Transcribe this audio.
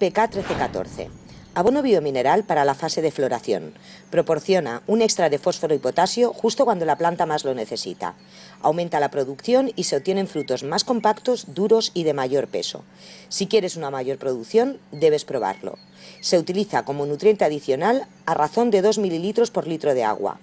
PK1314. Abono biomineral para la fase de floración. Proporciona un extra de fósforo y potasio justo cuando la planta más lo necesita. Aumenta la producción y se obtienen frutos más compactos, duros y de mayor peso. Si quieres una mayor producción, debes probarlo. Se utiliza como nutriente adicional a razón de 2 mililitros por litro de agua.